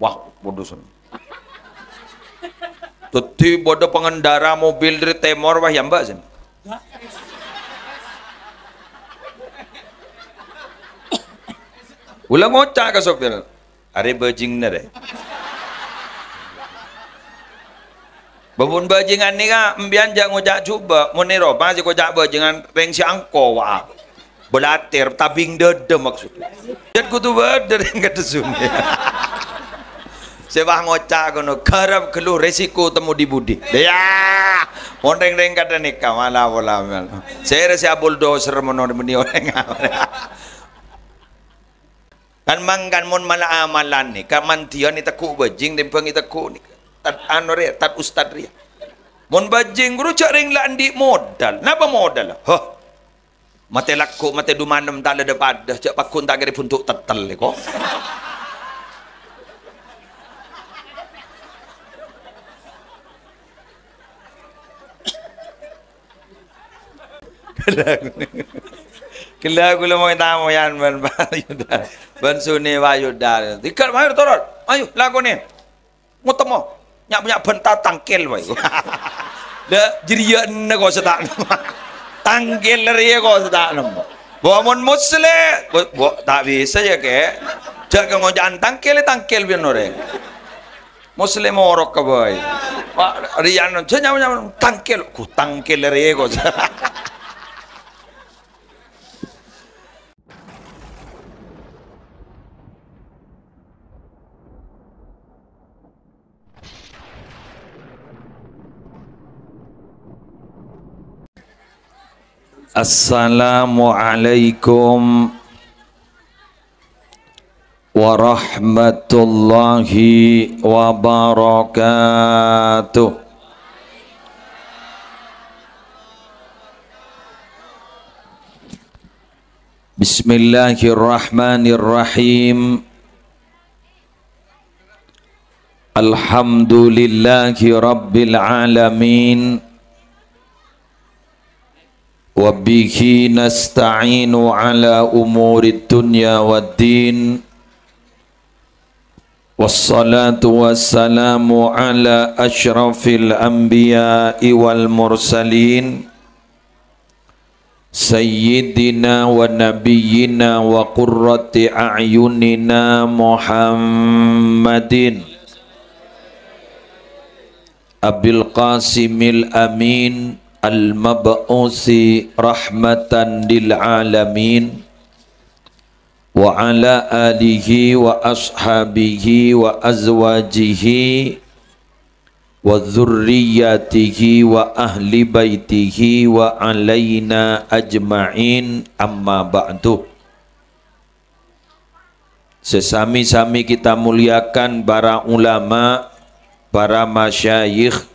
Wah, bodoh Tuti bodoh pengendara mobil dari Temor wah ya mbak sen. Ulang ngocak ke sopir. Are bajing deh. Babun bajingan ni kak, mbian jago ngocak cuba, mun ni roba kocak bajingan reng si angko wa. Belatir tabing dede maksudnya. Jat kutu beder yang kedesun sewah ngocak kono garap geluh resiko temu di budi ya mondeng deng kata nih kamala wala wala saya resi abul doser menor meni orang kan mang kan mon mala amalan nih kaman tian ni teku bajing dan pengi teku nih tat anore tat ustad ria mun bajing guru cak ring landi modal napa modal hah mate lakku mate dumanem tak ada pada cak pakun tak gere puntuk tetel kok Kila kula mo tamo yan ban bayudar. Ban suni wayudar. Dikat mayo torot. Ayo lakone. Ngutem mo. Nyak punya benta tangkil wae. Da jiriyane kok setak. Tangkil riye kok setak nemu. Bawamun musle, bo tak bisa ya ke. Jak ngojan tangkil tangkil bin ore. Muslim orok ke boy. Riyan jenyaman tangkil ku tangkil riye kok. السلام عليكم ورحمة الله وبركاته بسم الله الرحمن الرحيم الحمد لله رب العالمين وبه نستعين على أمور الدنيا والدين والصلاة والسلام على أشرف الأنبياء والمرسلين سيدنا ونبينا وقرة أعيننا محمد أبي القاسم الأمين al-mab'usi rahmatan lil alamin wa ala alihi wa ashabihi wa azwajihi wa dhurriyyatihi wa ahli baitihi wa alaina ajma'in amma ba'du sesami-sami kita muliakan para ulama para masyayikh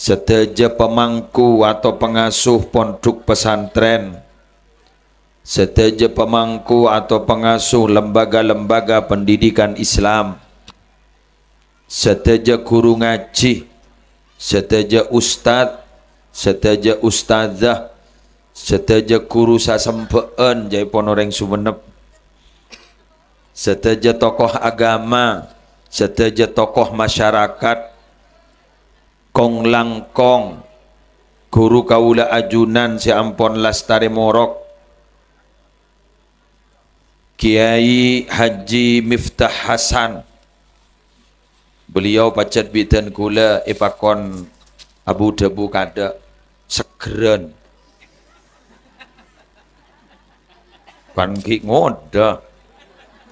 seteja pemangku atau pengasuh pondok pesantren seteja pemangku atau pengasuh lembaga-lembaga pendidikan Islam seteja guru ngaji seteja ustad seteja ustadzah, seteja guru sasempeen jai ponoreng sumenep seteja tokoh agama seteja tokoh masyarakat kong langkong guru kaula ajunan si ampon lastari morok Kiai Haji Miftah Hasan beliau pacet bidan kula ipakon abu debu kada segeren kan ki ngoda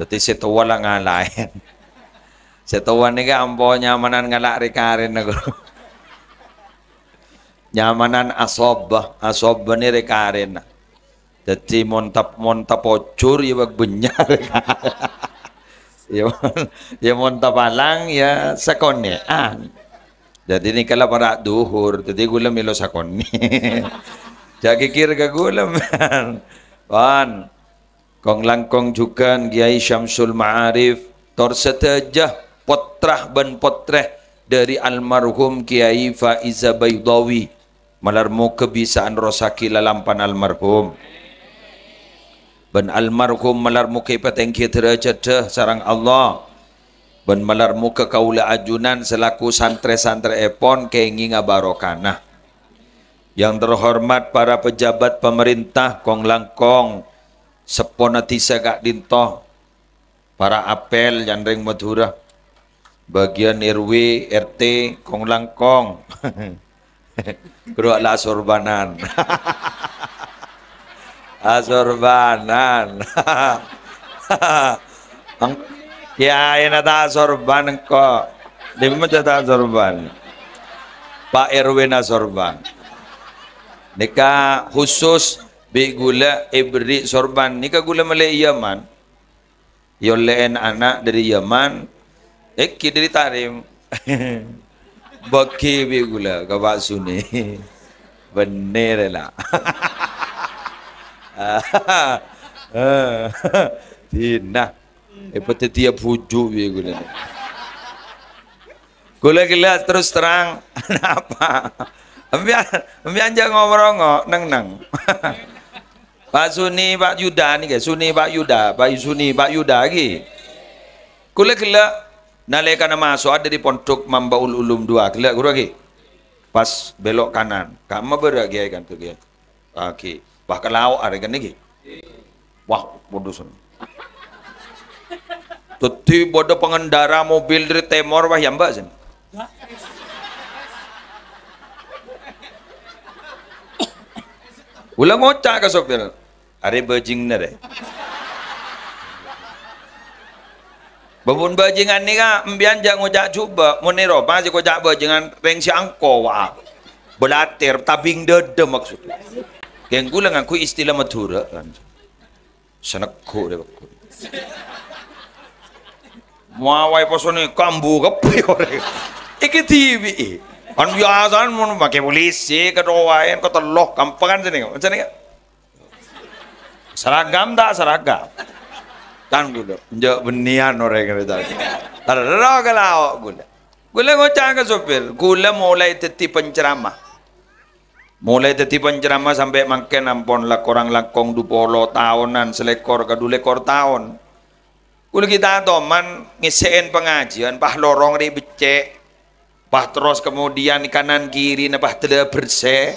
tetapi setua lah ngalahin setawa ni ke nyamanan ngalak rikarin negara nyamanan asobah asobah ini rekarena jadi montap montap pocur ya bak benyar ya ya montap alang ya sakonnya ah jadi ini kalau para duhur jadi gule milo sakonnya jadi kira ke gulam wan kong langkong juga Kiai Syamsul Ma'arif tor setejah potrah ben potreh dari almarhum Kiai Faiza Baydawi malarmu kebisaan rosaki lalampan almarhum ben almarhum malarmu kipateng kita cedah sarang Allah ben malarmu ke kaula ajunan selaku santri-santri epon keingi ngabarokanah yang terhormat para pejabat pemerintah kong langkong seponati segak Dinto, para apel yang ring madura bagian RW RT kong langkong Kedua lah sorbanan. asorbanan. ya ini ta sorban kok. Di mana ta sorban? Pak Erwin sorban. Nika khusus bi gula ibri sorban. Nika gula malay Yaman. Yolen anak dari Yaman. Ekki eh, dari Tarim. Beki pula pak suni. Bener lah. Tina. Ipot tiap bujuk pula. Kula gila terus terang apa? Ambian ambian jangan ngomong neng neng. Pak Suni, Pak Yuda nih guys, Suni Pak Yuda, Pak Suni Pak Yuda lagi. Kula gila nalekana masuk ada di pontok mambaul ulum dua kelak guru lagi pas belok kanan kamu beragi kan tu dia okey wah kalau ada kan lagi wah bodoh sun tuti bodoh pengendara mobil dari temor wah yang mbak ulang ngocak ke sopir. ari bajing eh. Bapun bajingan ni ka, mbian jangan ngojak cuba, mun Eropa sih kojak bajingan reng si angko wa. Belatir tabing dede maksudnya. Yang kula ngaku istilah Madura kan. Senekku dia Mawai posone kambu kepi ore. Iki tibi. Kan biasaan mun pakai polisi kedoain kotor kampangan sini. Macam ni. Seragam tak seragam gula, jauh benian orang yang kita. Tarara kalau gula, gula gua ke sopir, gula mulai teti pencerama, mulai teti pencerama sampai makanan ampon lah korang langkong dupolo tahunan selekor dulekor tahun. Gula kita toman ngisein pengajian, pah lorong ribecek, pah terus kemudian kanan kiri nepah nah tidak bersih?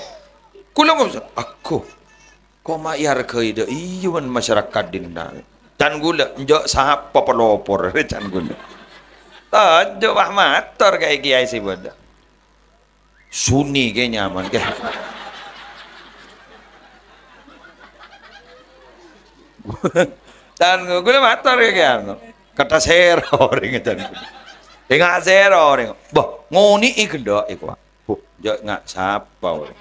Gula ngomong, aku, koma mak yarga ide, iya masyarakat dinal dan gula njok sapa pelopor can gula tajok wah matur kayak kiai si bodoh Sunni kayak nyaman kayak dan gula matur kayak kiai kata sero ring dan Tengah sero ring. Bah, ngoni ikut doa ikut, Bu, njok sahab sapa.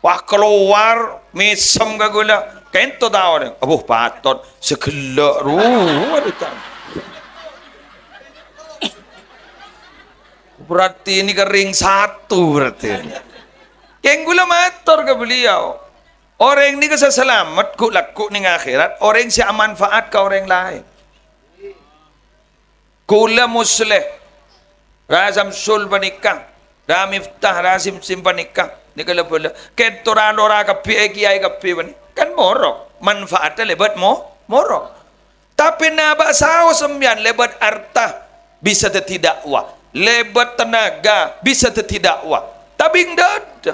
Wah keluar mesem gula kento ta abuh patot segelak ruwet berarti ini kering satu berarti yang gula matur ke beliau orang ini kesel selamat ku laku ning akhirat orang si manfaat ke orang lain kula musleh razam sul panikah dah miftah razim sim panikah ni kalau boleh ketoran orang kapi eki eh, ay kapi ni kan morok manfaat lebat mo morok tapi naba sao sembian lebat arta, bisa tidak wa lebat tenaga bisa tidak wa tapi ngdad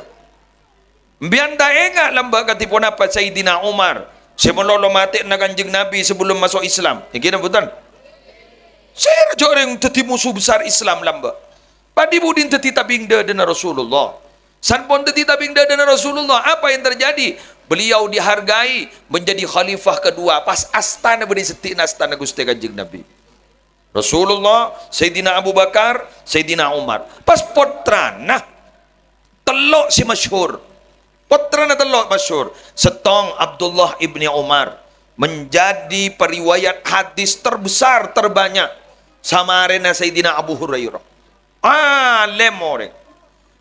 biar tak ingat lembah katipun apa Sayyidina Umar Semua lolo mati nak kanjeng Nabi sebelum masuk Islam? Ya kira betul. Saya rajin tetimu musuh besar Islam lamba. Padi budin teti tabing de dengan Rasulullah. Sanpon tetita bingda dan Rasulullah apa yang terjadi? Beliau dihargai menjadi khalifah kedua pas astana beri setina astana Gusti Kanjeng Nabi. Rasulullah, Sayyidina Abu Bakar, Sayyidina Umar. Pas potrana telok si masyhur. Potrana telok masyhur. Setong Abdullah ibni Umar menjadi periwayat hadis terbesar terbanyak sama arena Sayyidina Abu Hurairah. Ah, lemore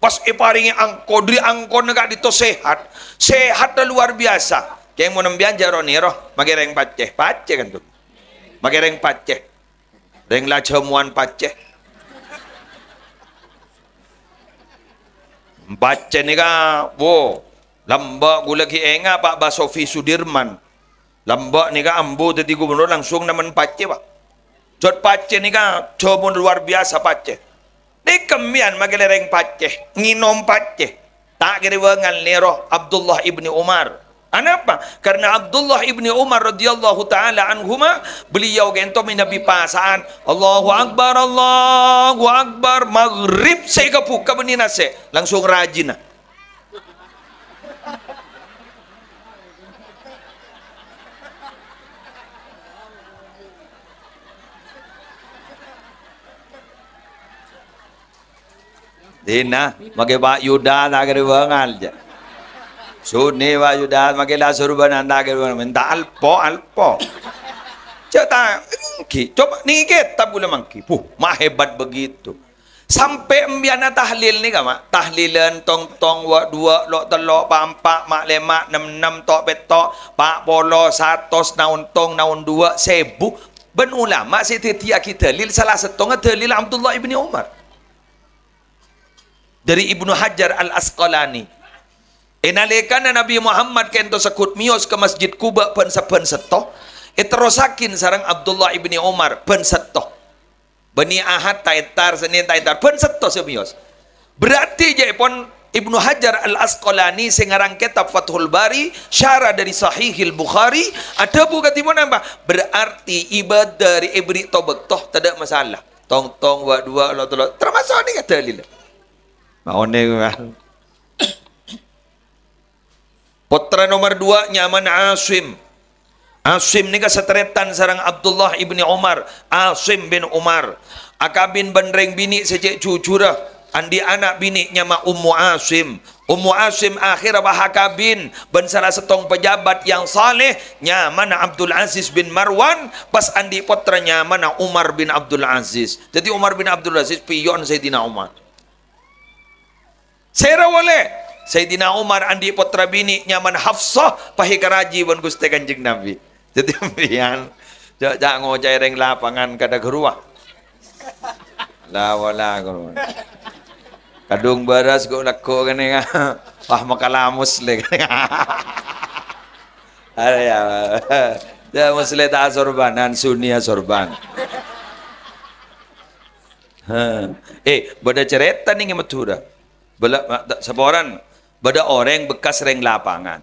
pas iparingi angkodri angkon negak dito sehat sehat luar biasa Kaya mo nang biyan jaro niro, magireng pace. Pace kan tuh. Magireng pace. Reng la chemuan pace. Pace ni ka, wo. Lamba gula ki enga Pak Basofi Sudirman. Lamba ni ka ambo tadi gubernur langsung naman pace pak. Jod pace ni ka, luar biasa pace. Di kemian magalereng pace, nginom pace. Tak kira wangan niro Abdullah ibni Umar. Kenapa? Karena Abdullah ibni Umar radhiyallahu taala anhumah beliau gento min Nabi pasaan. Allahu akbar Allahu akbar maghrib saya kepuk kebenina saya langsung rajin. Nah. Dina, mage ba yuda da gari bangal ja. So yuda mage la surban anda gari bangal men alpo. po Cita ki, coba ni ke tab gula mangki. Puh, mah hebat begitu. Sampai embiana tahlil ni kama, tahlilan tong tong wa dua lo telo pampak mak lemak enam enam tok petok pak polo satu naun tong naun dua sebu Benulah mak si tetia kita lil salah setong lil Abdullah ibni Umar. dari Ibnu Hajar Al-Asqalani. Enalekana Nabi Muhammad kento sekut mios ke Masjid Kuba pen sepen seto. Eterosakin sarang Abdullah ibni Umar pen seto. Bani Ahad taitar senin taitar pen seto semios. Berarti jadi pon Ibnu Hajar Al-Asqalani sengarang kitab Fathul Bari syara dari Sahihil Bukhari ada buka timun apa? Berarti ibadah dari Ibni Tobek toh tidak masalah. Tong-tong wa dua lo termasuk ni kata lila. Maone ah. Putra nomor dua Nyaman Asim. Asim ni seteretan sarang Abdullah ibni Umar. Asim bin Umar. Akabin Bendreng bini sejak cucurah. Andi anak bini nyama Ummu Asim. Ummu Asim akhir bahakabin ben salah setong pejabat yang saleh nyaman Abdul Aziz bin Marwan pas andi putra nyaman Umar bin Abdul Aziz. Jadi Umar bin Abdul Aziz pion Sayyidina Umar serawale Sayyidina Umar andi putra bini nyaman Hafsah pahi karaji ban Gusti Kanjeng Nabi. Jadi pian jangan ngocai reng lapangan kada geruah. La wala geruah. Kadung baras go lako kene Wah makalamus le kene. Are ya. Ya musle ta sorbanan sunia ya sorban. Eh, bada cerita nih Mathura. Bela, seorang beda orang bekas reng lapangan.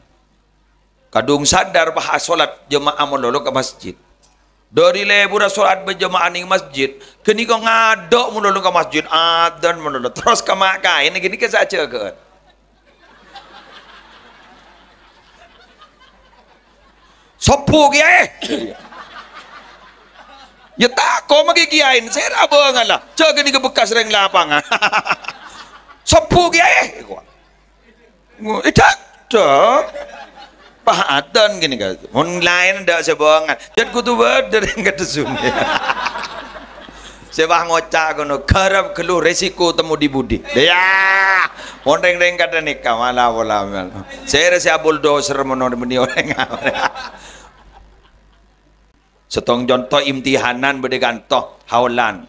Kadung sadar bahas solat jemaah mololo ke masjid. Dari lebur solat berjemaah di masjid, kini kau ngadok mololo ke masjid, adan mololo terus ke makai, ini gini ke saja ke. Sopu kiai. Ya tak kau magi kiai, saya rabang lah. Cakap ini ke bekas reng lapangan. sepuh ya eh, dok. Pak Adon gini kan. online lain ndak sebohongan. Jet kutu bener kedesun. Sebah ngocak kono garap gelu resiko temu di budi. Ya, mon reng kata nikah malah wala Saya rasa abul doser menon meni orang. Setong contoh imtihanan bede toh haulan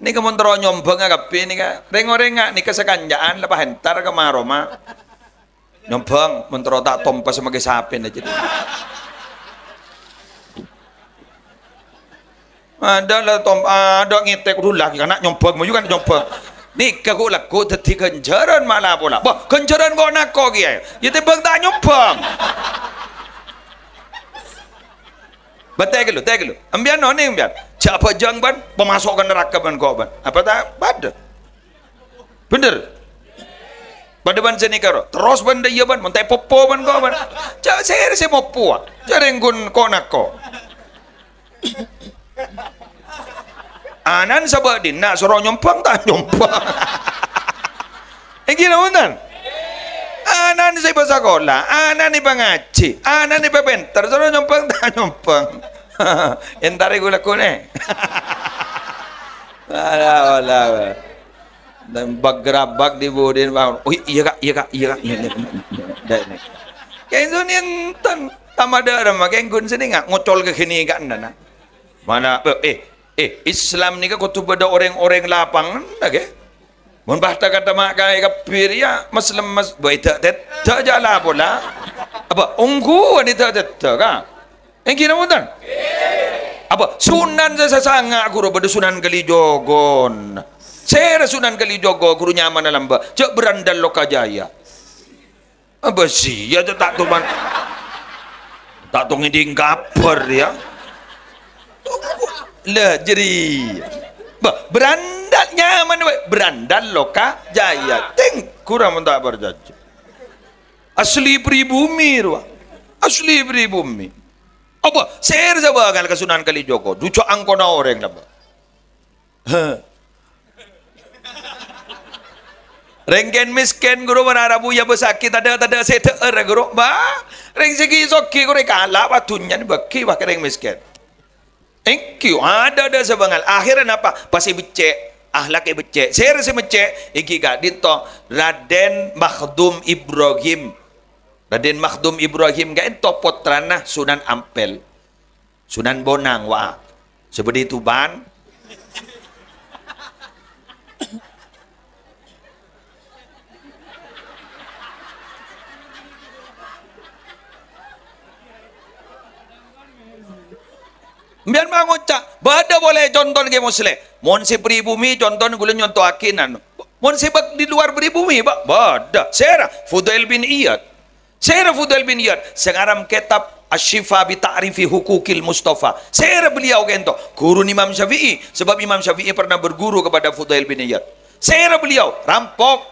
ini kemontro nyombong kabeh nika. Rengo-renga nika sekanjaan lepas hentar ke maroma. Nyombong mentro tak tompas sebagai sapin aja. Ada lah tom ada ngitek dulu lagi karena nyombong mau juga nyombong. Nika ku lagu dadi genjaran malah pula. Bah, genjaran kok nako ki ae. Ya tebang tak nyombong. Betek lu, tek lu. Ambian none ambian. Jak jangban pemasukan neraka ban kau ban. Apa tak pada? Bener. Pada ban sini karo. Terus ban dia iya ban mentai popo ban kau ban. Jak saya saya mau puak. Jak renggun nak kau. Anan sabar din nak suruh nyompang tak nyompang. Eh kira anan anak ni saya sekolah, anan ni pengaji, Anan ni pepenter, suruh nyompang tak nyompang. ఎంత తారీఖు లెక్కనే బగ్గర అబ్బాకి ఓడి ఇక ఇక ఇక ఏంటో ఎంత తమడమ్మకి ఏం గురించి ఇంక ముచ్చోళ్ళకిని ఇక అన్న మన ఏ ఏ ఇస్లాం నీకు కొత్తపడ్డ ఒరేం ఒరేం లాపంగే మన భాష కట్ట మాక ఇక పెరియ ముస్లిం బయట తెత్త జాలా పోలా అబ్బా ఉంగు అని తెత్తగా Yang kira punten? Apa? Sunan sesanga guru pada Sunan Kalijogon. Saya Sunan Kalijogo guru nyaman dalam ba. Cek berandal lokajaya. Apa sih? Ya tak tuman. Tak tunggu di kabar ya. Lah jadi. Bah, berandal nyaman baik. Berandal Lokajaya jaya. Ting kurang mentak berjaja. Asli pribumi ruang. Asli pribumi. Apa? Seher coba kalau kesunan kali Joko. Ducok angko na orang nama. Rengken miskin guru mana rabu ya besakit ada ada seter guru ba. Reng segi soki guru kalah batunya ni baki ring miskin. Thank you. Ada ada sebangal. Akhirnya apa? Pasti becek. Ahlak e becek. Seher se becek. Iki gak dinto Raden Makhdum Ibrahim Raden Makhdum Ibrahim kain to potrana Sunan Ampel. Sunan Bonang wa. Seperti itu ban. Biar mau cak, bada boleh contoh ke muslim. Mon si pribumi contoh gula nyontoh akinan. Mon si di luar pribumi bak bada. Sera, Fudail bin Iyad. Saya Fudel bin Iyad. Sekarang kitab Asyifa bita'rifi hukukil Mustafa. Saya beliau gento Guru Imam Syafi'i. Sebab Imam Syafi'i pernah berguru kepada Fudel bin Iyad. Saya beliau. Rampok.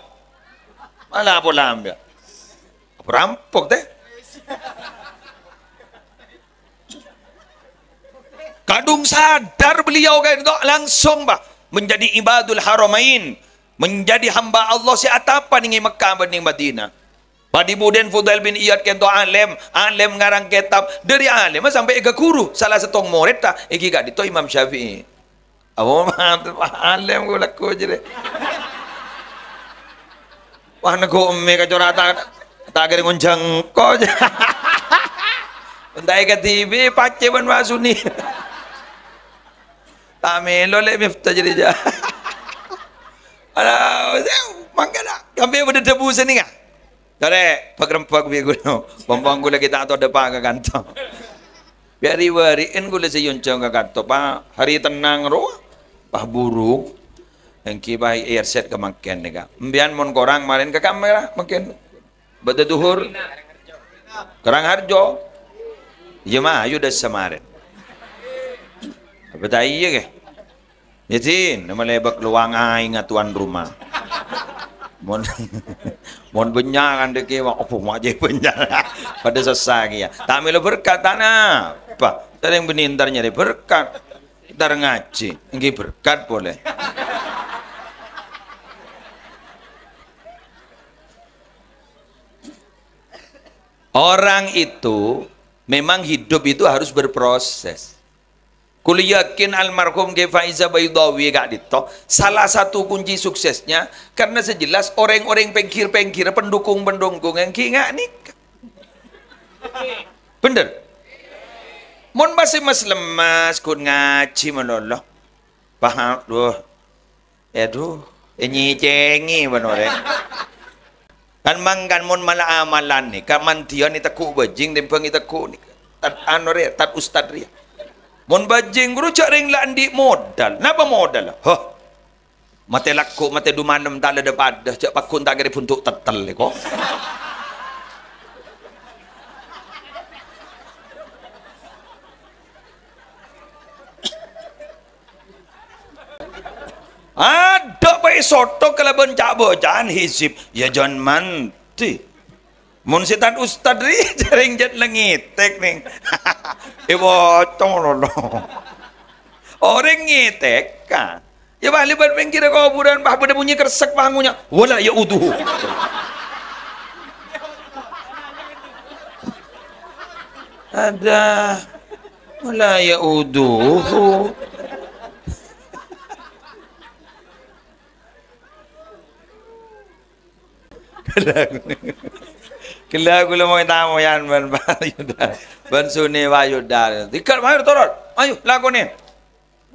Malah apa lambe. Rampok deh? Kadung sadar beliau gento langsung bah menjadi ibadul haramain menjadi hamba Allah si atapan ning Mekah ning Madinah Padi Buden Fudail bin Iyad kento alim, alim ngarang kitab dari alim eh, sampai ke guru salah setong murid ta iki gak dito Imam Syafi'i. Apa alim ku laku jere. Wah nego emme kacora tak tak kira ngonjang ko. ke TV pace ban wasuni. Tamelo le mifta jere ja. Ala, mangkana. Kambe bede debu sini Tare, pagrempag bi gulo. Pampang gula kita ato depa ka kanto. Biari wariin gula si yuncong ka kanto pa hari tenang ro pa burung yang kibai set ke makin nega. Mbian mon korang marin ke kamera makin beda duhur. Kerang harjo. Jema iya ayu das samarin. Apa tak iya, ke? Yatin, nama luang aing atuan rumah. Mon mon benya kan deke wa opo maje benya. Pada sesagi ya. Tamil berkat tanah. tadi yang ntar nyari berkat. Ntar ngaji, ini berkat boleh. Orang itu memang hidup itu harus berproses. Kul yakin almarhum Ki Faiza Baidawi gak dito. Salah satu kunci suksesnya karena sejelas orang-orang pengkir-pengkir pendukung-pendukung yang ki gak nikah. Bener? Mon masih mas lemas kun ngaji menoloh. Paham? doh? Aduh. Ya, ya, Ini cengi bener. Kan mangkan mon malah amalan nih. Kaman dia ni tekuk bajing, dia panggil tekuk ni. Tat anore, tat ustad ria. Membajing bajing guru cak ring lan di modal. Napa modal? Hah. Mate lakku mate dumanem tak ada padah cak pakun tak puntuk tetel kok. Ada baik soto kalau cak bocan hizib ya jangan manti. Mun sitat ustad ri jaring jet lengitek ning. Iwo coro. Orang ngitek ka. Ya bali ban pinggir kuburan bah benda bunyi kersek bangunya. Wala ya uduhu. Ada wala ya uduhu. Kadang Kila kula mo tamo yan man ba yudar. Ban suni wa yudar. Ikat mayor torot. Ayo lagone.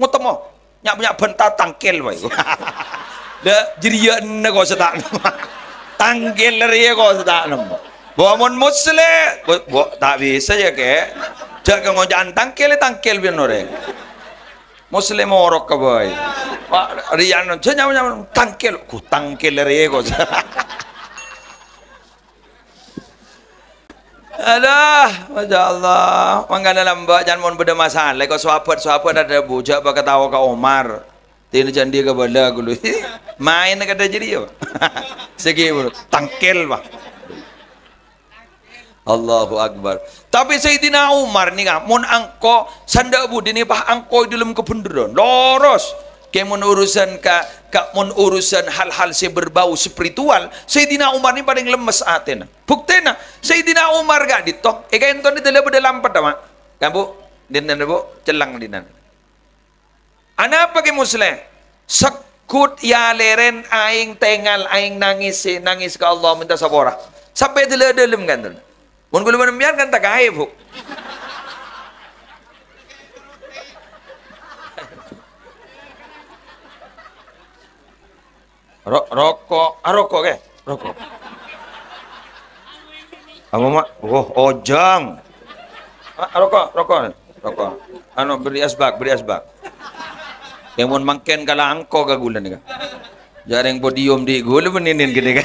Ngutem mo. Nyak bentar tangkil wae. De jirien ko sa tak. Tangkil riye ko sa tak nemo. Bawamun musle. Bo tak bisa ya ke. Jak ngojan tangkil tangkil binore. Muslim orok ke boy. Riyan, nyap nyap tangkil, ku tangkil riye ko Alah, Masya Allah. Mangkana lambak jangan mau beda masalah. Kau sahabat sahabat ada bujak bak ketawa ke Omar. Tini candi ke bala gulu. Main ada jadi ya. Segi bulu tangkel Allah Allahu Akbar. Tapi Sayyidina Umar nih kan, angko sanda budi nih bah angko di dalam kebenderan. Loros. Kemun urusan ka, ka mun urusan hal-hal se berbau spiritual, Sayyidina Umar ni paling lemes aten. Buktena, Sayyidina Umar gak ditok. E kain ton ni dalawa mak, kan bu, dinan bu, celang dinan. Ana pagi muslim, sekut ya leren aing tengal aing nangis eh, nangis ke Allah minta sabora. Sampai dalawa dalam kan ton. Mun kulo membiarkan tak aib. Ro rokok, ah rokok ke? Rokok. Apa mak? Oh, ojang. Ah, rokok, rokok, rokok. Ano beri asbak, beri asbak. Yang mau mangken kala angko kagulan ka. Jarang podium di gula meninin gini ka.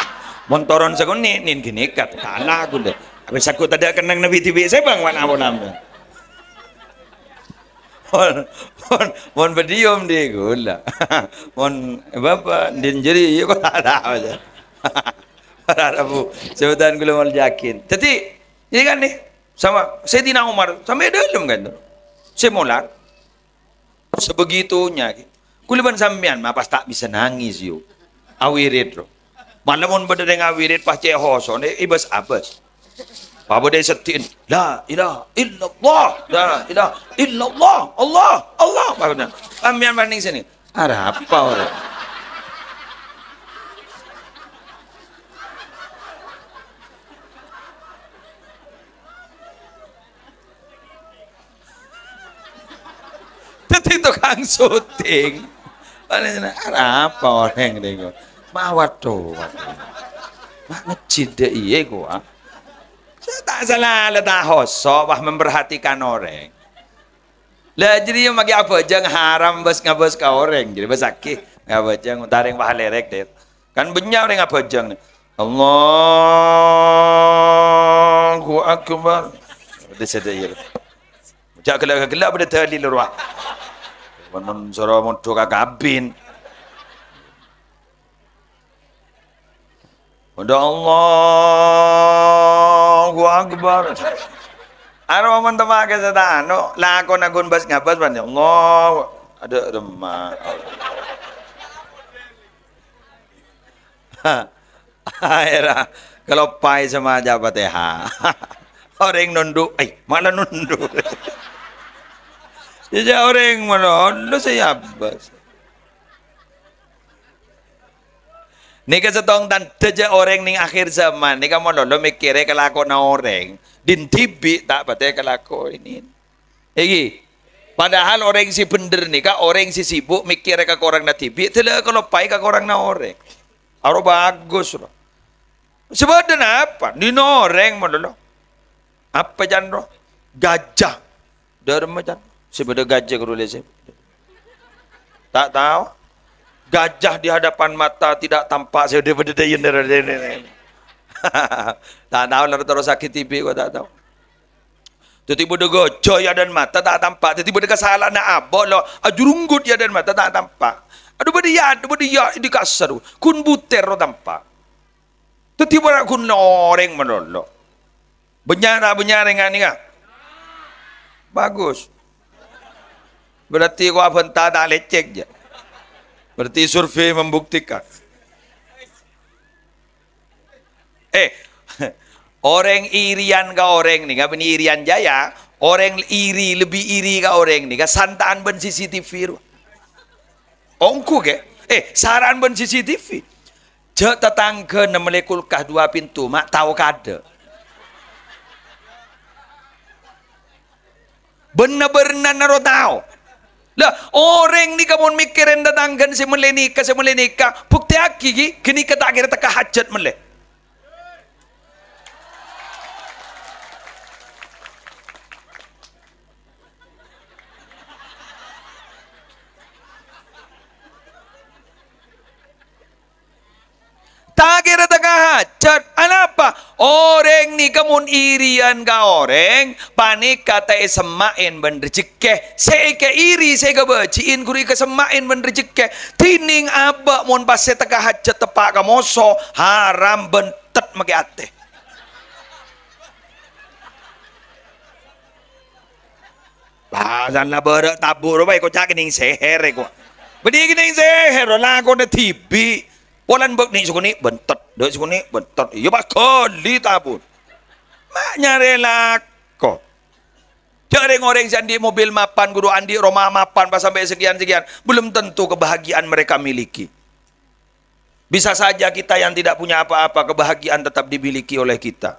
Montoron sekon nih nih gini kat. Kala gula. Habis aku tadi akan nabi tibi sebang mana mau nambah mon mon mon berdiam di gula mon bapa dinjeri iya kok ada aja para bu sebutan gula mal yakin jadi ini kan nih sama saya di Umar sama ada belum kan tuh saya molar sebegitunya kuliban sampean ma pas tak bisa nangis yuk awirit tuh mana mon berdengar awirit pas cehoso nih ibas abes apa dia setin, La ilaha illallah. La ilaha illallah. Allah. Allah. Maksudnya. Ambian banding sini. Ada apa orang? Tetapi itu kang syuting. Ada apa orang Mawat tuh. Mak ngejin deh iya gua tak salah letak hoso, wah memperhatikan orang. Lah jadi yang magi apa jang haram bos ngabos ka orang. Jadi bos aki ngabos jang utaring wah lerek deh. Kan benyar orang ngabos jang. Allahu akbar. Ada sedaya. Jak kelak-kelak pada tali luar Menon soro mondo kakabin. Mondo Allah Allahu Akbar. Ano man tamaga sa taano, lako na gunbas nga bas ban. Ya Allah, ada remah. Aira, kalau pai sama jabat ya. Orang nundu, ay, eh, mana nundu? Jadi orang mana nundu saya bas. Nika sa tong tantadya orang ning akhir zaman. Nika mo lolo mikire kalako na din tibi tak pati kalako ini. Egi, Padahal orang si bener nika, orang si sibuk mikirnya ke orang na tibi. Tila kalau pai ka orang na orang, Aro bagus loh. Sebab apa? orang mo lo? Apa jan Gajah. Dharma jan. Sebab gajah kerulai sebab. Tak tahu gajah di hadapan mata tidak tampak saya daripada dia tak tahu lah terus sakit tibi Gua tak tahu tiba dego joya dan mata tak tampak tiba dekat kesalahan. nak abok lo ajurunggut ya dan mata tak tampak aduh bedia aduh bedia Ini kasar kun buter lo tampak tiba nak kun noreng menolok benyara benyara ngan ni bagus berarti gua bentar tak lecek je Berarti survei membuktikan. Eh, orang irian ke orang nih, gak irian jaya, orang iri lebih iri ke orang nih, gak santaan ben CCTV. Ongku ke? Eh, saran ben CCTV. Jek tetangga nemele kulkas dua pintu, mak tahu kade. Bener-bener naro tahu. Lah, orang ni kamu mikirin datangkan si melenika, si nikah. Bukti aki ki, kini kata akhirnya teka hajat melek. tagaradangaha char anapa orang ni kamun irian ga orang panik kata e semain bener jekeh seke iri seke beciin kuri ke semain bener jekeh tining apa mon pas teka hajat tepak kamoso haram bentet megate, ateh Bahasan lah tabur baik kau cak kening seher kau. Bedi kening seher lah kau ada tibi. Walan bekni sukuni bentot, dek sukuni bentot. Yo ya, Pak koli tabun. Mak nyarelak kok. Jaring orang sandi mobil mapan, guru andi rumah mapan, pas sampai sekian-sekian. Belum tentu kebahagiaan mereka miliki. Bisa saja kita yang tidak punya apa-apa, kebahagiaan tetap dimiliki oleh kita.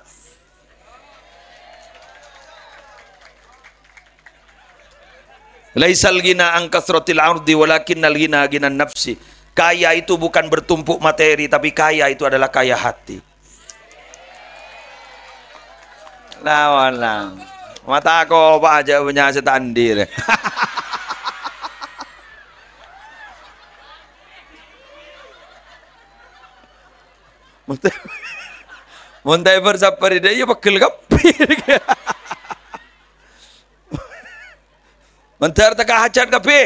Laisal gina angkas rotil ardi, walakin al gina gina nafsi. Kaya itu bukan bertumpuk materi, tapi kaya itu adalah kaya hati. Lawan lang. Mata aku pak aja punya setan diri. Muntai Muntai bersapari dia ya pegel kepir. Mentar teka hajat kepi.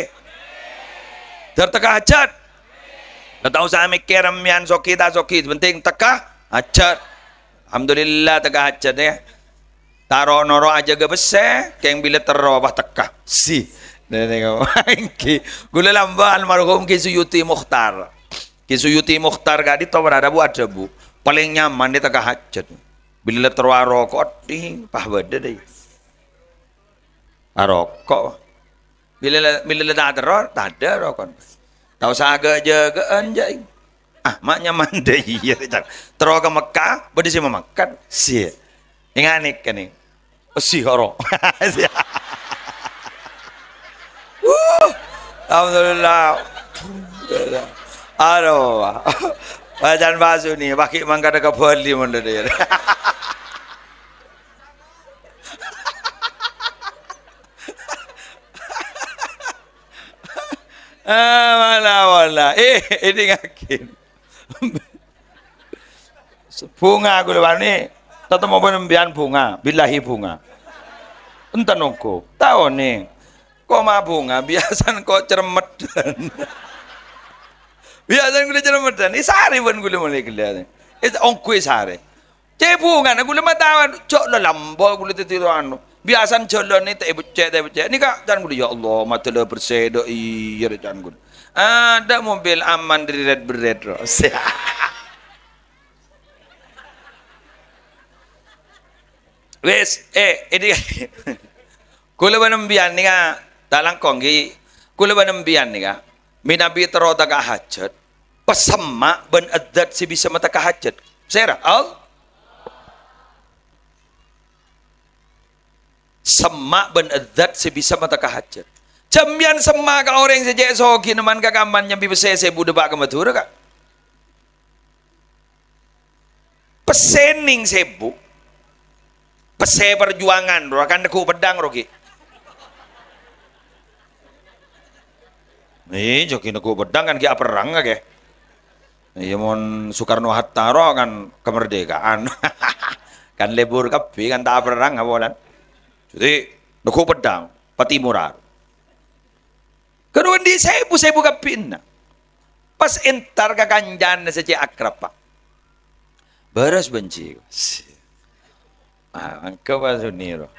Mentar hajat. Tak tahu saya mikir mian soki tak soki. Penting tekah hacat. Alhamdulillah teka hacat ya. Taro noro aja ke besar. Keng bila terobah tekah. Si. Dan tengok. Gula lamba almarhum Kisuyuti Mukhtar. Kisuyuti Mukhtar kadi tau berada bu ada bu. Paling nyaman di teka hacat. Bila terobah rokok. Ding. Pah beda deh. Arokok. Bila bila tak ada rokok. Tak ada rokok tak usah agak jagaan jaing ah maknya mandai iya cak terus ke Mekah badi sih memakan sih yang aneh kan ini si horo alhamdulillah aduh bacaan basu nih baki mangkada ke bali mandai Ah, wala, wala. Eh, ini ngakin. bunga aku lebar ni. Tata mau penembian bunga. Bilahi bunga. Entah nunggu. Tahu nih. Kok mah bunga? Biasan kok cermet. Biasa gue cermet. Ini sehari pun gue mulai kelihatan. Itu ongkwe sehari. Cebungan aku lemah tawan. Cok lelambo gue tidur anu biasan jalan ni tak cek tak cek ini kak jangan guna ya Allah mata lo bersih dah iya jangan guna ada ah, mobil aman dari red beret rose wes eh ini kula banembian nih kak tak langkong ki kula banembian ni kak minabi terota kak hajat pesemak ben adat si bisa mata kak hajat serah al semak ben adzat sebisa mata kahajat Cemian semak kalau orang sejak sogi neman ka kaman nyampi pese sebu debak ke madura ka pesening sebu pese perjuangan rakan deku pedang rogi Nih, joki neku pedang kan kia perang kah? Ya? Iya mon Soekarno Hatta kan kemerdekaan. kan lebur kapi kan tak perang boleh jadi duku pedang, patimurar. Kanu di saya bu saya buka pinna. Pas entar ka kanjan na saja akrab pak. Beres benci. Ah, angka pasu niro.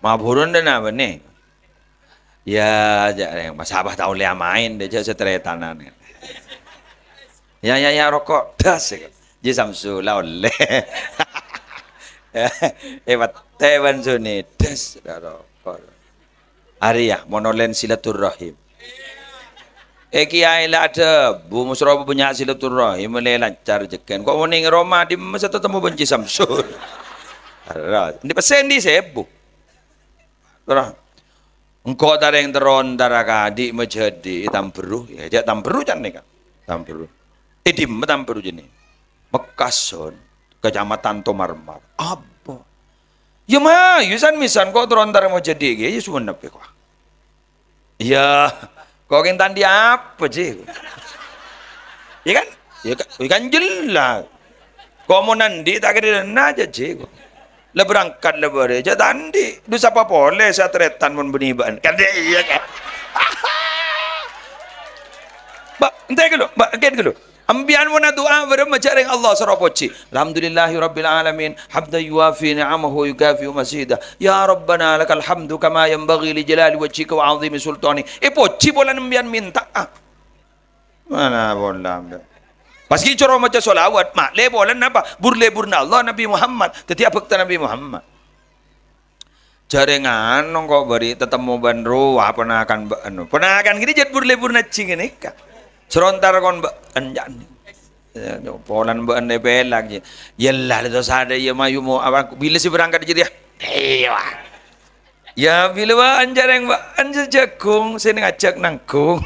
Maburun dan apa nih? Ya, jadi mas abah tahu lihat main deh jasa teretanan. Ya ya ya rokok das. Ji samsu hebat. Tewan sune des rokok. Ariyah monolen silaturahim. Eki aila ada Bu musrobo punya silaturahim mulai lancar jeken. Kok mending Roma di masa temu benci Samsul. Di pesen di sebu. engkau tareng teron taraka di menjadi tamperu ya hitam tamperu can nih kan tamperu edim tamperu jenis Mekason kecamatan Tomarmar ab Ya yusan ya misan kok terontar mau jadi gitu ya nape kok. Ya, kok kentan di apa sih? Iya kan? Iya kan, ya kan jelas. Kok mau nanti tak kira aja sih Leberangkat, Lah berangkat lah bare aja tandi. Duh siapa boleh saya teretan pun beniban. Kan dia iya kan. Mbak, entah dulu, mbak, entek dulu. Ambian mana doa berem macam yang Allah seropoci. Alhamdulillahi rabbil alamin. Hamda yuafi ni'amahu yukafi masjidah. Ya Rabbana lakal hamdu kama yang bagi li jelali wajhika wa azimi sultani. Eh ambian minta. Ah. Mana pula ambian. Pas kita coro macam solawat, mak lebolan apa? Burle burna Allah Nabi Muhammad. Tetapi apa kata Nabi Muhammad? Jaringan nongko beri tetap mau bandro apa nak akan anu gini jadi burle burna cingin ikan serontar kon enjan pohonan mbak DPL lagi ya lah itu ada ya mayu mau apa? bila si berangkat jadi ya iya ya bila wa anjar yang wa anjar jagung ngajak nangkung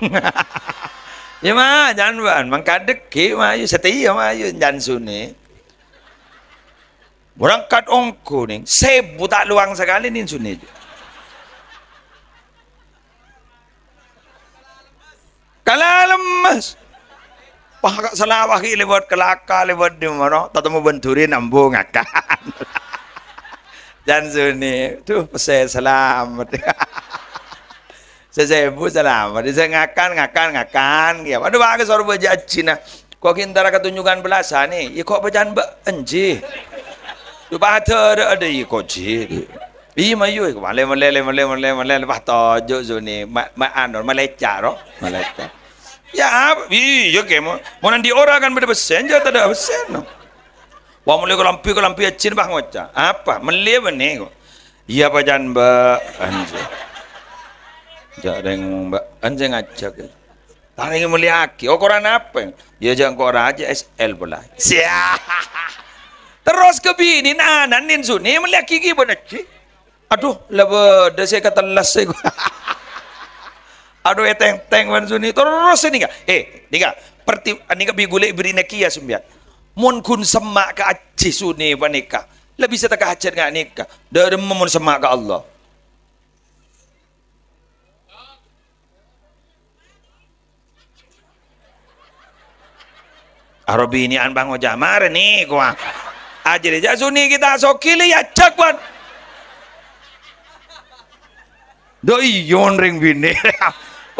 ya mah jangan ban mangkadek ki mayu setia mayu jangan suni berangkat ongko nih saya luang sekali nih suni Kalalamas. Pakak salawah lewat kelaka lewat di mana? Tatamu benturi nambu ngakan. Dan suni tuh pesai selamat. Sesebu selamat. Saya ngakan ngakan ngakan. Ya, aduh bagus orang baca Cina. Kau kintara ketunjukan belasan nih. Ya kok bacaan mbak tuh Tu ada ada ya kau ji. Iya, iya mayu iya, kau iya. malai malai malai malai malai malai bahasa jo suni. Ma ma anor malai caro malai caro. Ya, ah, iya kemo. Monan di ora kan beda besen jata ada besen. Wah mulai kelampi kelampi acin ya, bah ngoca. Apa? Melihat nih kok. Iya pak Jan mbak. Anjir. Jak ada yang ngomong mbak. Anjir ngajak. Ya. Tarik yang meliaki. Oh koran apa? Ya, ya jangan koran aja SL pula. Siap. Terus ke bini nanan ninsu. Nih meliaki gimana sih? Aduh, lebe. Dah saya kata las saya aduh eh teng wansuni terus ini enggak eh ini enggak eh, perti ini eh, enggak bigule beri nekia sembiat mun kun semak ke aji suni panika lebih setaka hajar enggak nikah dari mun semak ke Allah Arabi ini an bango jamar nih kuah aja deh suni kita sokili ya cakwan Doi iyon ring bini.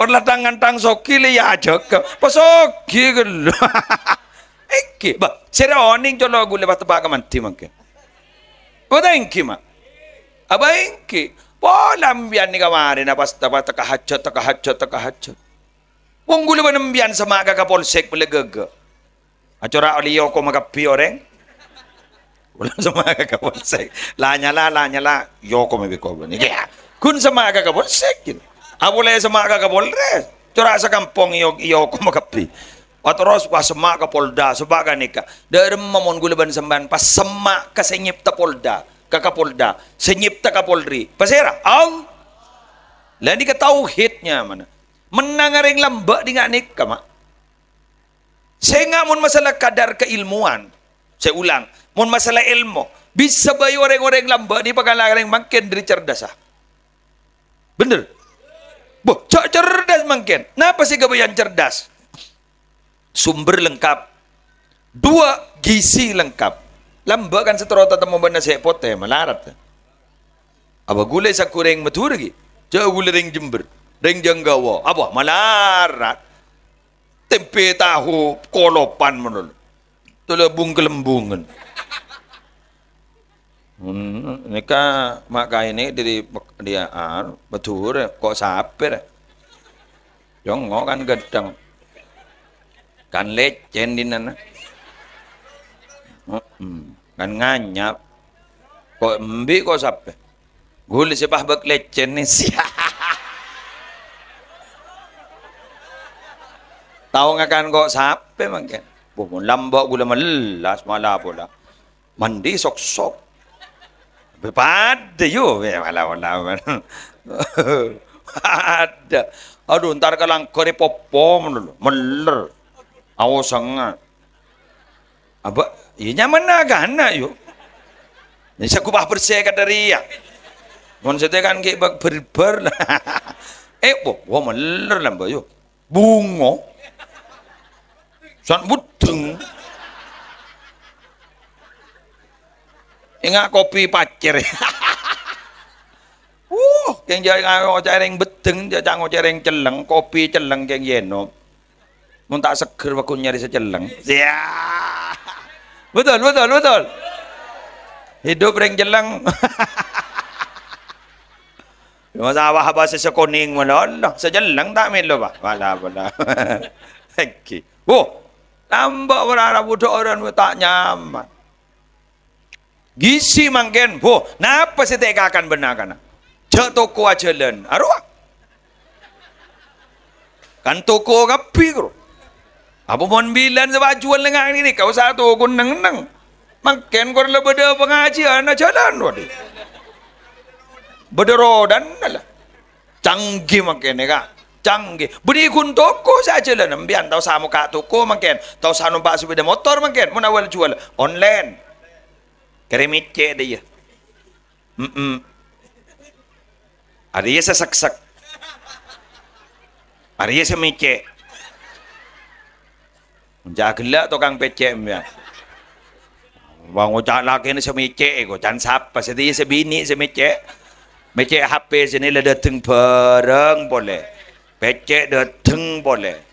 Ora tangan-tang soki le ya jaga. pasoki gelo. Ikke ba. Sira oning jolo gule bat baga kamanti manke. Oda inki ma. Aba inki. Pola bian ni kamare na pasta pata kahacot kahacot kahacot. Wong gule banembian sama kapolsek polsek pelegege. Acora oliyo ko magapi oreng. Wala sama ka polsek. Lanyala lanyala yoko ya mebe kobo ni. Ya. Kun sama ka polsek. Abule semak ka Kapolres. Cura sa kampong iyo iyo ko makapi. Atros pa semak ka Polda, semak nika. Dari mamon gule ban semban pas semak ka senyip Polda, ka Kapolda, senyip ta Kapolri. Pasera, ang Lani ka hitnya mana. Menangaring lamba di nga nika mak. Saya mun masalah kadar keilmuan. Saya ulang, mun masalah ilmu. Bisa bayi orang-orang lamba ni pagkalangan makin dari cerdasa. Ah. Bener? cok cerdas mungkin. Napa sih yang cerdas? Sumber lengkap. Dua, gizi lengkap. Lamba kan tata temu benda sepot ya, melarat. Apa gulai sakureng metur lagi? cok gulai ring jember. Ring janggawa. Apa? Melarat. Tempe tahu, kolopan menurut. Itu lah bung kelembungan. Nika hmm, ini dari kan dia ar ah, betul kok sapir. Jongo ya kan gedeng. Kan lecen di nana. Hmm, kan nganyap. Kok embi kok sapir. gulis sepah bek lecen nih Tahu nggak kan kok sapir mungkin, Bukan lambok gula melas malah pula. Mandi sok-sok Padahal ya malah malah. Ada. Aduh ntar kalang kore popo meler. Meler. Awo sangat. Apa? Iya nyaman naga anak yuk. Ini saya kubah percaya kata ria. kan kayak bak berber lah. eh, wah, wah meler lah yo. yuk. Bungo. San buteng. Ingat kopi pacir. uh, keng jare cereng jangan cang cereng celeng, kopi celeng keng yeno. Mun tak seger waktu nyari seceleng. Ya. Betul, betul, betul. Hidup ring celeng. Masa awah apa sesekuning mana Allah sejeleng tak main lo bah. wala mana. Okey. Oh, tambah orang Arab budak orang tak nyaman. Gisi mangken bo. Napa si teka akan benar kana? Cek toko aja len. Arwah. Kan toko kapi kro. Apa mon bilan sebab jual ini kau satu kun neng neng. Mangken kau lebih ada pengajian na jalan wadi. Bederodan lah. Canggih mangken nih ya, kak. canggih beri kun toko saja lah ambian, tau sama kak toko mungkin tau sama pak sepeda motor mungkin mau jual online Keremit C ada ya. Mm -mm. Ada ya sesaksak. Ada ya semice. Jagla tukang pecek ya. Bang ucap laki ni semice ko. Can sapa sedih ya sebini semice. Mece HP sini lah datang bareng boleh. Pecek teng boleh.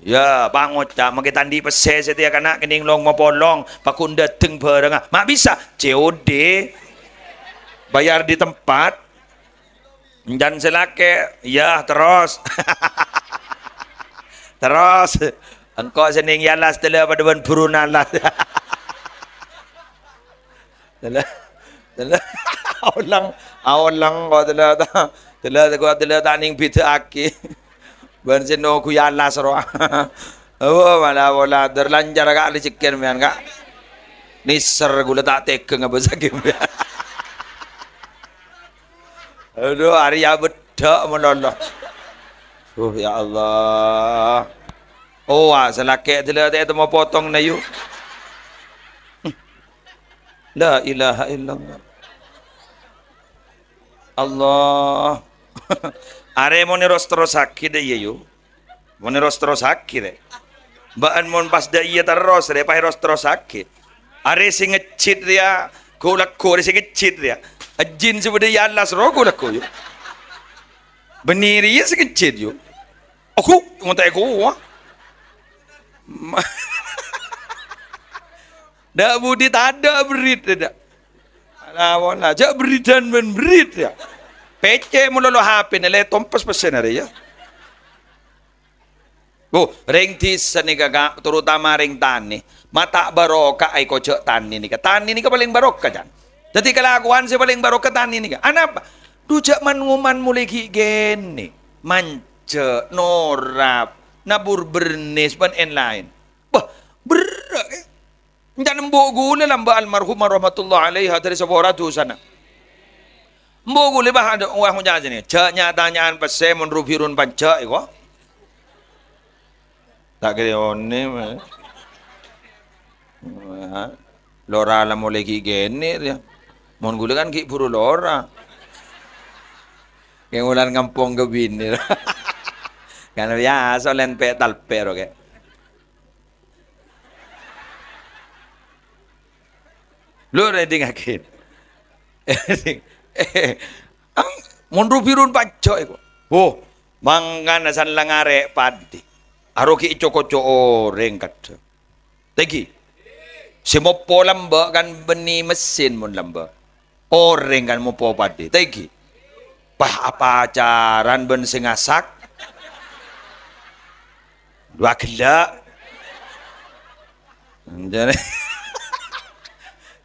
Ya, bangot oh, ta magi tandi pese setia ya, kana kening long polong. pakunda teng bareng. Ah. Mak bisa COD bayar di tempat dan selake ya terus terus engkau sening ya, las telah pada ben burunalas telah telah awlang awlang kau telah telah kau telah taning aki Barjeno ku ya Allah Oh malah wala derlanjar gak di cikin mian gak. Nisar gula tak teke nggak bisa gimana. Aduh hari ya bedak menolong. Oh ya Allah. Oh ah, selakek tu lah tu mau potong na yuk. La ilaha illallah. Allah are mone rostro sakhi de yeyo iya, mone rostro sakit deh. baan mon pas da iya terus de pai rostro sakhi are sing ngecit dia kulak kore sing ngecit dia ajin sebede ya Allah suruh kulak yo beniri ya sing ngecit yo aku ngontak aku Dak budi tak ada berit tidak. Lawan aja beridan men berit ya. പേറ്റേമുള്ളല്ലോ ഹാപ്പിനല്ലേ തൊമ്പസ് പെസ്സനറിയ Bu, ring tisa ni kaga, terutama ring tani. Mata baroka ay kocok tani ni ka. Tani ni ka paling baroka dyan. Jadi kelakuan si paling baroka tani ni ka. Anapa? Dujak manuman muli kigen ni. Mance, norap, nabur bernis, ban and lain. Bah, berak eh. Jangan nang buo gula almarhum rahmatullah alaiha dari sebuah ratu sana. Mbogu lebah ada wah menjalan sini. Caknya tanyaan pese menrubirun panca iko. Eh, tak kira oni. Eh. Lora lah mulai geni dia. Mon gula kan ki buru lora. Yang ulan kampung ke bini. Kan biasa len pe pero roke. Lu ready ngakit? Eh, ang mondro birun pacho iko. Oh, mangana san langare padi. Aroki icoko coo rengkat. Tegi. Simopo lamba kan beni mesin mun lamba. Orang kan mopo padi. Tegi. Pah apa acaran ben singasak? Dua gelak.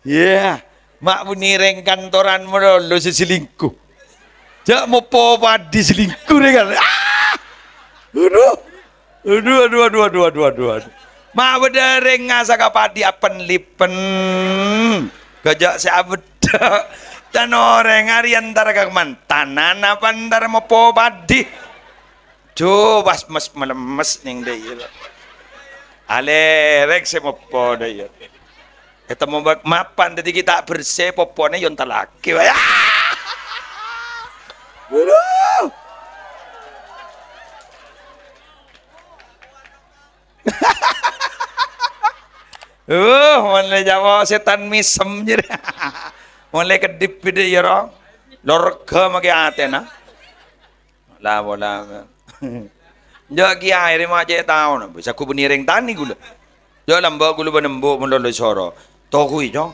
Ya. yeah mak punireng kantoran lo seselingkuh jak mopo di selingkuh deh kan ah! aduh aduh aduh aduh aduh aduh aduh aduh mak bedereng ngasaka padi apen lipen gajak seabedak dan orang hari antara kakeman mantanan apa antara mopo di coba mas melemes neng deh iya. ale rek semopo deh iya. Kita mau mapan jadi kita bersih popone yang telaki. Ya. Uh, mulai jawa setan misem jadi. mulai kedip di ya ro. Lorga mage atena. Lah, bola. Jo ki air ma je taun. Bisa ku beniring tani gula. Jo lamba gula benembo mundol soro. Nah, apa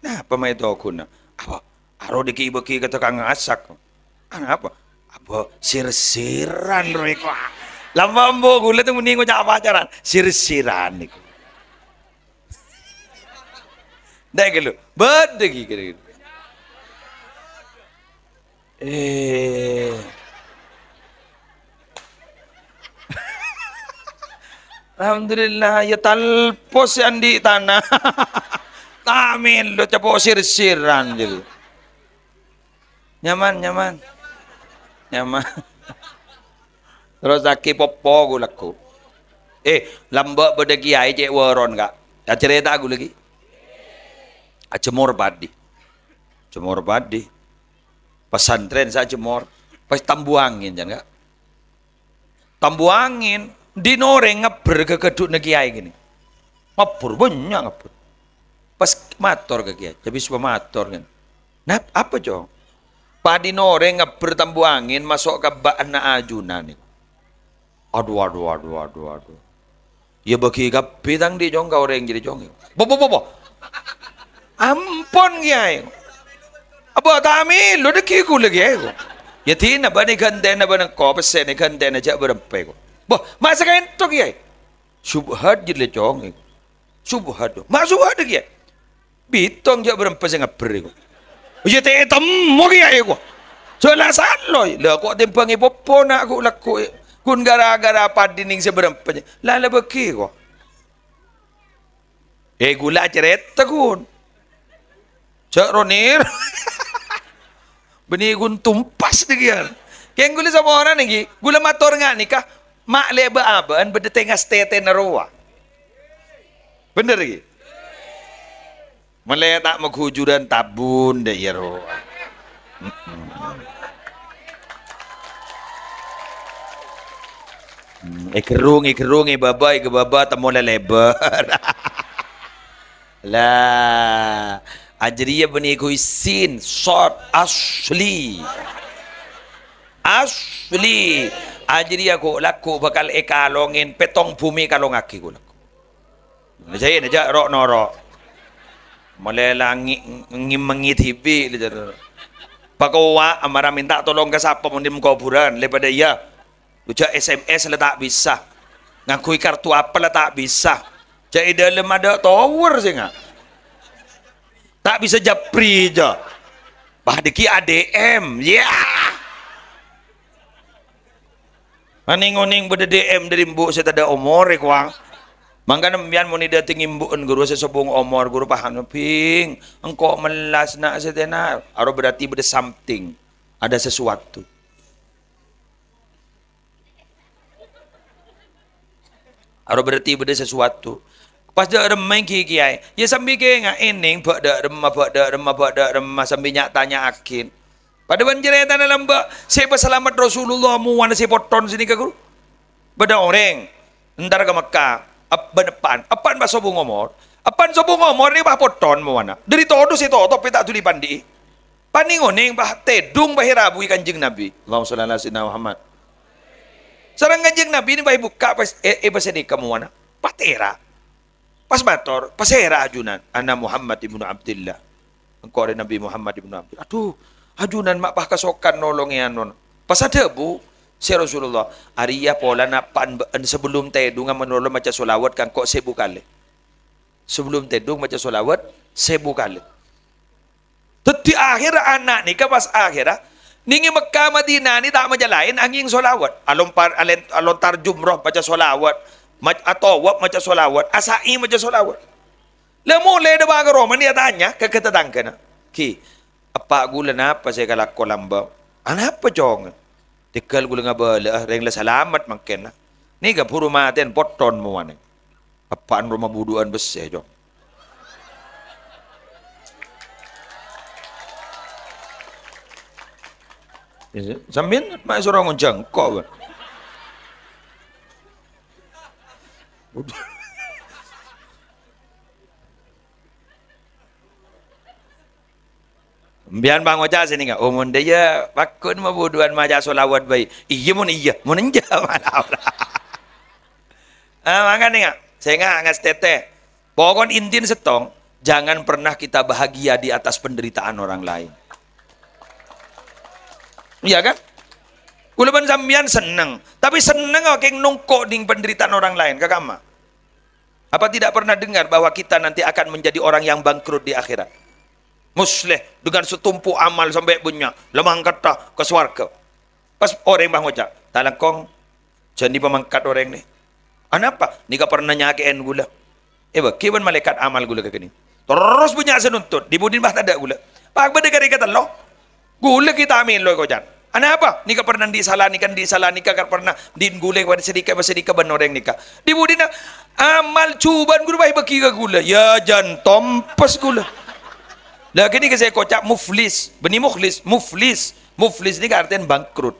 나 아빠마의 도구는 apa aro diki-beki kata kang ngasak ana apa apa sir-siran reko ah. lama mbo gula tuh mending ngajak pacaran sir-siran niku dah gitu bade gitu eh Alhamdulillah ya talpos yang di tanah Amin, lo cepo sir-siran gitu. Nyaman, nyaman. Nyaman. Terus aki popo gue laku. Eh, lambat beda kiai cek waron kak. Ya cerita gue lagi. Acemor ah, padi. Cemor badi. Pesantren saya cemor. Pas angin jangan kak. Tambuangin. Dinore ngeber ke keduk nekiai gini. Ngepur, banyak ngepur. Pas mator kaki, jadi suka mator kan. Nah, apa cok? Padinore nga bertambu angin masuk ke baan na ajunan itu. Aduh, aduh, aduh, aduh, aduh. Ya bagi kapi bidang di jong kau orang jadi jong. Bo bo bo bo. Ampon eh, ya Abo tami lu deki ku lagi ya. Ya tina bani ganda na bani kau pesen ganda na jak berempe ku. Bo masa kain tu kiai. Subhat jadi jong. Subhat tu. Masuk ada kiai pitong jak berempat sangat beri. Ya tak temu ya aku. Soalan saloy. Lah kok tempang popo, nak aku laku. Kun gara-gara padining seberempat. Lah lah beki kok. Eh gula cerita kun. Cak Ronir. Beni kun tumpas degian. Keng gula sama orang ni. Gula motor ngak nikah. Mak leba aban benda tengah steten roa. Bener gitu. Mele tak meghujuran tabun dek yero. Ya, ikerung, ikerung, ibaba, eh, ibaba, eh, temu lebar. lah, ajriya bani koi sin, short, asli. Asli. Ajriya ko laku bakal ekalongin petong bumi kalong aki ko laku. Najaya, najaya, rok norok. Malela ngi, ngi mengithipi gitu. Pakawa amara minta tolong ke sapa mundim kuburan daripada iya. Uja SMS lah tak bisa. Ngakui kartu apa lah tak bisa. Jadi dalam ada tower sih nggak. Tak bisa japri aja. Bah ADM. Ya. Yeah. Maning-uning beda DM dari mbok saya tak ada omore kuang. Mangga mian mo ni dating guru sa subong omor guru paham ping engko melas nak sa tena aro berarti ada something ada sesuatu aro berarti ada sesuatu pas dak remeng ki ki ya sambil ke ngak ening bak dak remah bak dak remah bak dak remah nyak tanya akin pada ban dalam tanah lamba seba selamat Rasulullah muan sepoton sini ke guru pada orang entar ke Mekah benepan, apan ba sobong apaan Apan sobong omor ni bah poton mo mana Dari todo si toto pita tuli pandi. Paningoning bah tedung bah hirabu kanjeng Nabi. Allahumma shalli ala sayyidina Muhammad. Sarang kanjeng Nabi ni bah buka pas e, e sedekah kamu mana Patera. Pas bator, pas hera ajunan. Ana Muhammad ibnu Abdullah. Engkau Nabi Muhammad ibnu Abdullah. Aduh, ajunan mak bah kasokan nolongian ya, non Pas ada bu, Saya Rasulullah, hari ia pola nak pan sebelum teh dungan menolong macam solawat kan kok sebu kali. Sebelum teh dung macam solawat sebu kali. Tetapi akhir anak ni ke pas akhir ah, Ningi Mekah Madinah ni tak macam lain angin solawat. Alon par alen alon jumrah macam solawat. Atau wap macam solawat. Asai macam solawat. Lemu lah le de bang mana dia tanya ke ketetangkana. Ah. Ki, apa gula napa saya kalak kolamba? apa jong? ತಿಕ್ಕಲ್ ಗುಲಂಗ ಬಲ ರೆಂಗ್ಲ salamat mangken ni ga puru maten potton muane apaan rumah buduan besi jong Samin mai sorong jengkok. Budu. Bian bang waja sini enggak. Umun oh, dia pakun mabuduan maja solawat bayi. Iya mun iya, mun enja malah. Ah mangan enggak. Saya enggak ngas tete. Pokon intin setong, jangan pernah kita bahagia di atas penderitaan orang lain. Iya kan? Kula ban seneng, tapi seneng oke nungko ding penderitaan orang lain kakama. Apa tidak pernah dengar bahwa kita nanti akan menjadi orang yang bangkrut di akhirat? Muslim dengan setumpu amal sampai punya lemah kata ke suarga pas orang bang ucap talang kong jadi pemangkat orang ni kenapa ni kau pernah nyakain gula eh kibun malaikat amal gula kekini. terus punya senuntut di budin bah tak ada gula pak beda kari kata lo gula kita amin lo kau jangan kenapa ni kau pernah di salah ni di salah ni kau pernah din gula kepada sedika pada sedika benar orang ni di budin amal cuban gula bah beki ke gula ya jangan tompes gula Lakini kese kocak muflis, benih muflis, muflis, muflis ini artian bangkrut.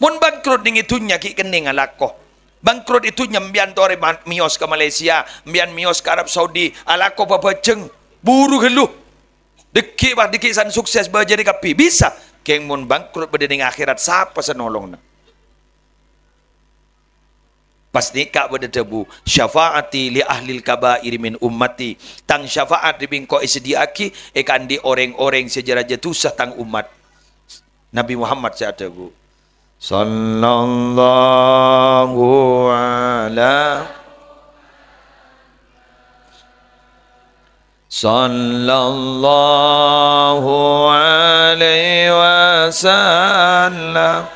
Mun bangkrut ning itu nyaki kening alakoh. Bangkrut itu nyembian tore mios ke Malaysia, mian mios ke Arab Saudi, alakoh ceng, buru geluh. Dekik bah dekik san sukses bajar di kapi. Bisa. Keng mun bangkrut berdiri akhirat, siapa senolong nak? pasti ka pada debu syafaati li kaba kabair min ummati tang syafaat di bingko isediaki ikan di orang-orang sejarah jatuh tang umat Nabi Muhammad sa bu. sallallahu ala sallallahu alaihi wasallam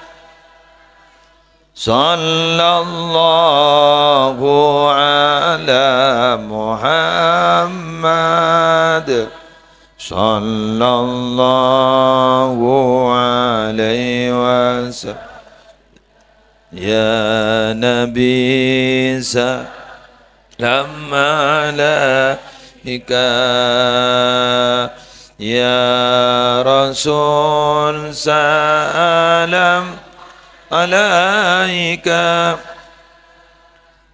صلى الله على محمد صلى الله عليه وسلم يا نبي سلم عليك يا رسول سلام عليك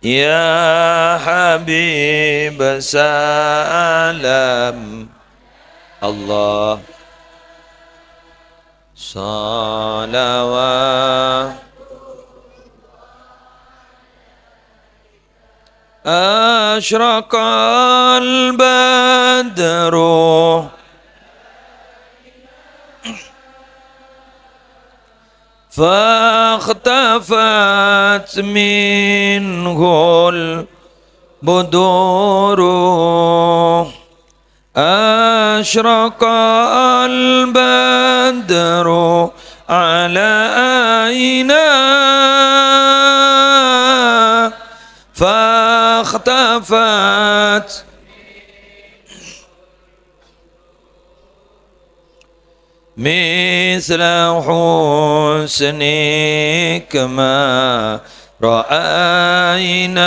يا حبيب سلام الله صلوات أشرق البدر فاختفت منه البدور أشرق البدر على أين فاختفت من مثل حسنك ما رأينا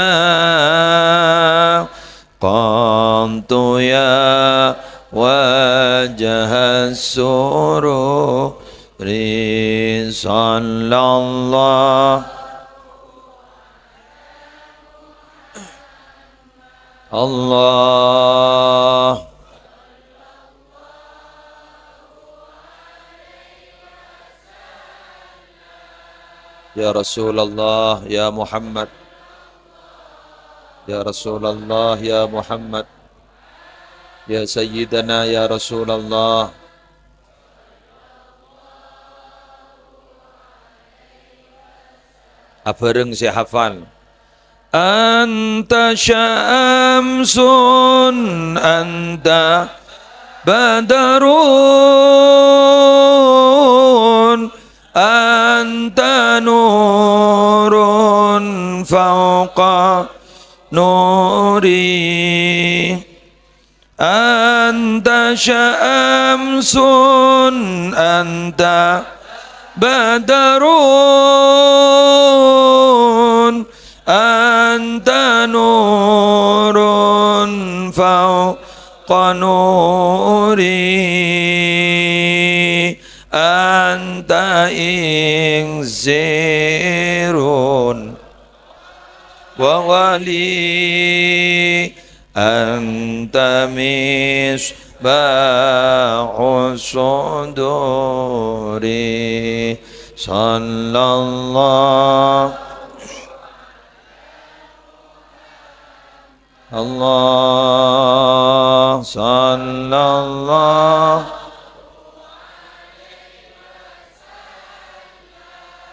قمت يا وجه السرور صلى الله الله Ya Rasulullah, Ya Muhammad Ya Rasulullah, Ya Muhammad Ya Sayyidana, Ya Rasulullah Abareng si hafal Anta syamsun Anta badarun anta nurun fauqa nuri anta syamsun anta badarun anta nurun fauqa nuri anta ing zirun wa wali anta misbahu suduri sallallahu Allah sallallahu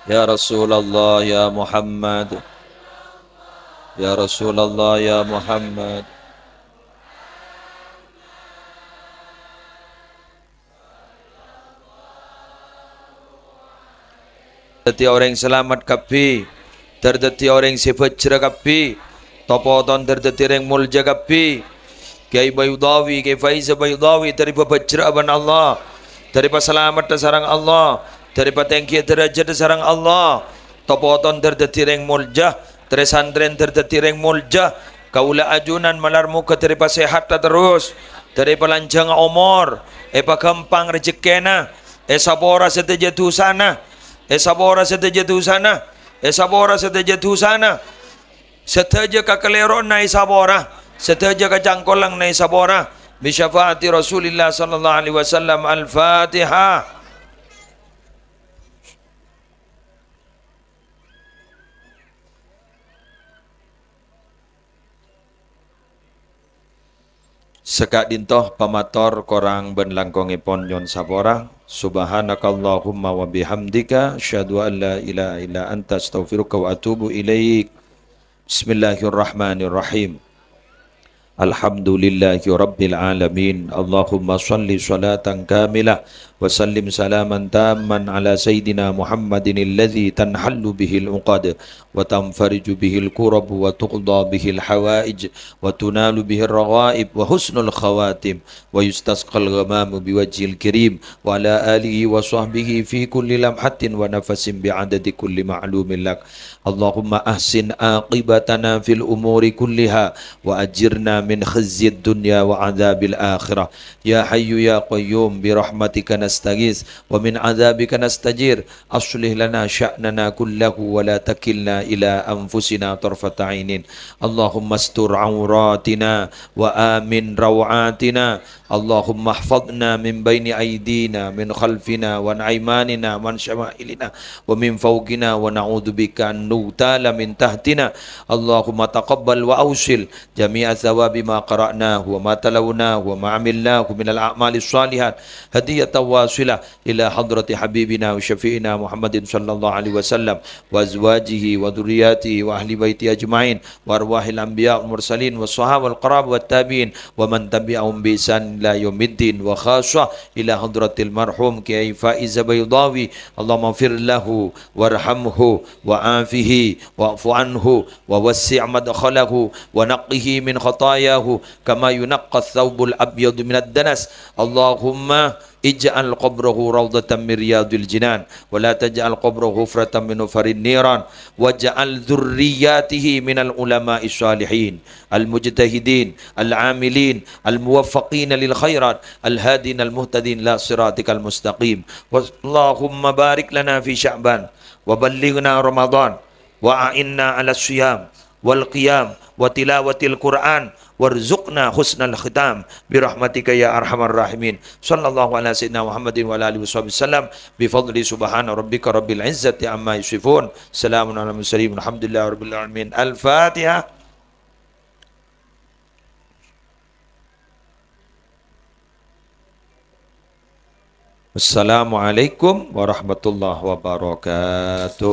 يا رسول الله يا محمد يا رسول الله يا محمد Dati orang selamat kapi Terdati orang sifat cera kapi Tapotan terdati orang mulja kapi Kiai Bayudawi, Kiai Faiz Bayudawi Dari bapak cera Allah Dari selamat sarang Allah daripada yang kia derajat sarang Allah topoton terdetireng muljah tresandren terdetireng muljah kaula ajunan malar muka daripada sehat terus daripada lanjang omor epa gampang rejekena esabora setejatu sana esabora setejatu sana esabora setejatu sana setaja kakeleron na esabora setaja kacangkolang na esabora bisyafaati Rasulillah sallallahu alaihi wasallam al-Fatihah Sekat dintoh pamator korang ben langkong ipon nyon sabora. Subhanakallahumma wa bihamdika. Syahadu an la ila illa anta astaghfiruka wa atubu ilaik. Bismillahirrahmanirrahim. الحمد لله رب العالمين اللهم صل صلاة كاملة وسلم سلاما تاما على سيدنا محمد الذي تنحل به العقد وتنفرج به الكرب وتقضى به الحوائج وتنال به الرغائب وحسن الخواتم ويستسقى الغمام بوجه الكريم وعلى آله وصحبه في كل لمحة ونفس بعدد كل معلوم لك اللهم أحسن عاقبتنا في الأمور كلها وأجرنا من خزي الدنيا وعذاب الآخرة يا حي يا قيوم برحمتك نستغيث ومن عذابك نستجير أصلح لنا شأننا كله ولا تكلنا إلى أنفسنا طرفة عين اللهم استر عوراتنا وآمن روعاتنا اللهم احفظنا من بين أيدينا من خلفنا وعن أيماننا شمائلنا ومن فوقنا ونعوذ بك أن علو من تهتنا اللهم تقبل وأوصل جميع ثواب ما قرأناه وما تلوناه وما عملناه من الأعمال الصالحة هدية واصلة إلى حضرة حبيبنا وشفينا محمد صلى الله عليه وسلم وأزواجه وذرياته وأهل بيته أجمعين وأرواح الأنبياء والمرسلين والصحابة والقراب والتابعين ومن تبعهم بإحسان لا يوم الدين وخاصة إلى حضرة المرحوم كأي فائز بيضاوي اللهم اغفر له وارحمه وعافه به واعف عنه ووسع مدخله ونقه من خطاياه كما ينقى الثوب الأبيض من الدنس اللهم اجعل قبره روضة من رياض الجنان ولا تجعل قبره غفرة من نفر النيران واجعل ذرياته من العلماء الصالحين المجتهدين العاملين الموفقين للخيرات الهادين المهتدين لا صراطك المستقيم اللهم بارك لنا في شعبان وبلغنا رمضان وأعنا على الصيام والقيام وتلاوة القرآن وارزقنا حسن الختام برحمتك يا أرحم الراحمين صلى الله على سيدنا محمد وعلى آله وصحبه وسلم بفضل سبحان ربك رب العزة عما يصفون سلام على المرسلين الحمد لله رب العالمين الفاتحة السلام عليكم ورحمة الله وبركاته